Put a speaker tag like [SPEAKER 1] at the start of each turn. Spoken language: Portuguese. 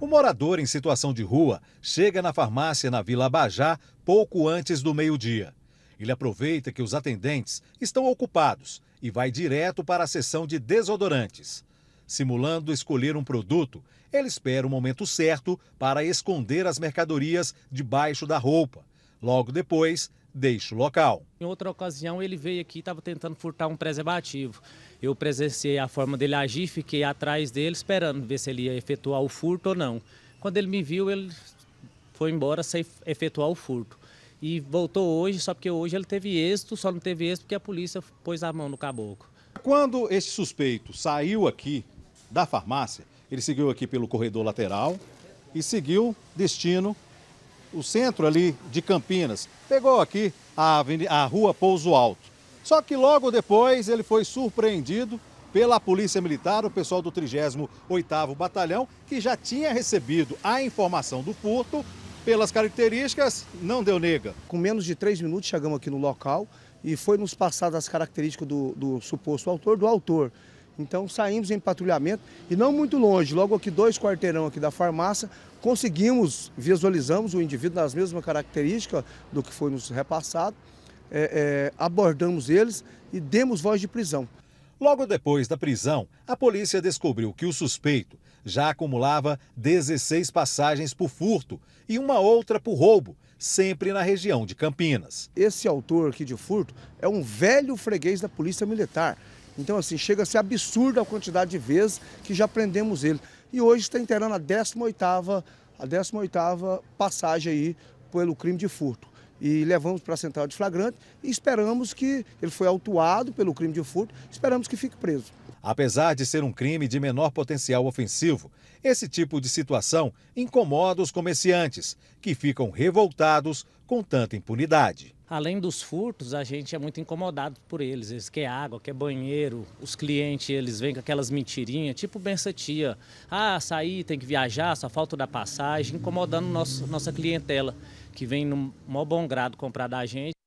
[SPEAKER 1] O morador em situação de rua chega na farmácia na Vila Bajá pouco antes do meio-dia. Ele aproveita que os atendentes estão ocupados e vai direto para a seção de desodorantes. Simulando escolher um produto, ele espera o momento certo para esconder as mercadorias debaixo da roupa. Logo depois, deixe o local.
[SPEAKER 2] Em outra ocasião, ele veio aqui e estava tentando furtar um preservativo. Eu presenciei a forma dele agir, fiquei atrás dele esperando ver se ele ia efetuar o furto ou não. Quando ele me viu, ele foi embora sem efetuar o furto. E voltou hoje, só porque hoje ele teve êxito, só não teve êxito porque a polícia pôs a mão no caboclo. Quando
[SPEAKER 1] esse suspeito saiu aqui da farmácia, ele seguiu aqui pelo corredor lateral e seguiu destino o centro ali de Campinas. Pegou aqui a, a rua Pouso Alto. Só que logo depois ele foi surpreendido pela Polícia Militar, o pessoal do 38º Batalhão, que já tinha
[SPEAKER 3] recebido a informação do furto, pelas características, não deu nega. Com menos de três minutos chegamos aqui no local e foi nos passadas as características do, do suposto autor, do autor. Então saímos em patrulhamento e não muito longe, logo aqui dois quarteirão aqui da farmácia, conseguimos, visualizamos o indivíduo nas mesmas características do que foi nos repassado, é, é, abordamos eles e demos voz de prisão.
[SPEAKER 1] Logo depois da prisão, a polícia descobriu que o suspeito já acumulava 16 passagens por furto e uma outra por roubo, sempre na região de Campinas.
[SPEAKER 3] Esse autor aqui de furto é um velho freguês da Polícia Militar. Então, assim, chega a ser absurda a quantidade de vezes que já prendemos ele. E hoje está inteirando a 18ª, a 18 passagem aí pelo crime de furto. E levamos para a central de flagrante e esperamos que ele foi autuado pelo crime de furto, esperamos que fique preso.
[SPEAKER 1] Apesar de ser um crime de menor potencial ofensivo, esse tipo de situação incomoda os comerciantes, que ficam revoltados com tanta impunidade.
[SPEAKER 2] Além dos furtos, a gente é muito incomodado por eles. Eles querem água, querem banheiro. Os clientes, eles vêm com aquelas mentirinhas, tipo bença tia. Ah, sair, tem que viajar, só falta da passagem, incomodando nosso, nossa clientela, que vem no maior bom grado comprar da gente.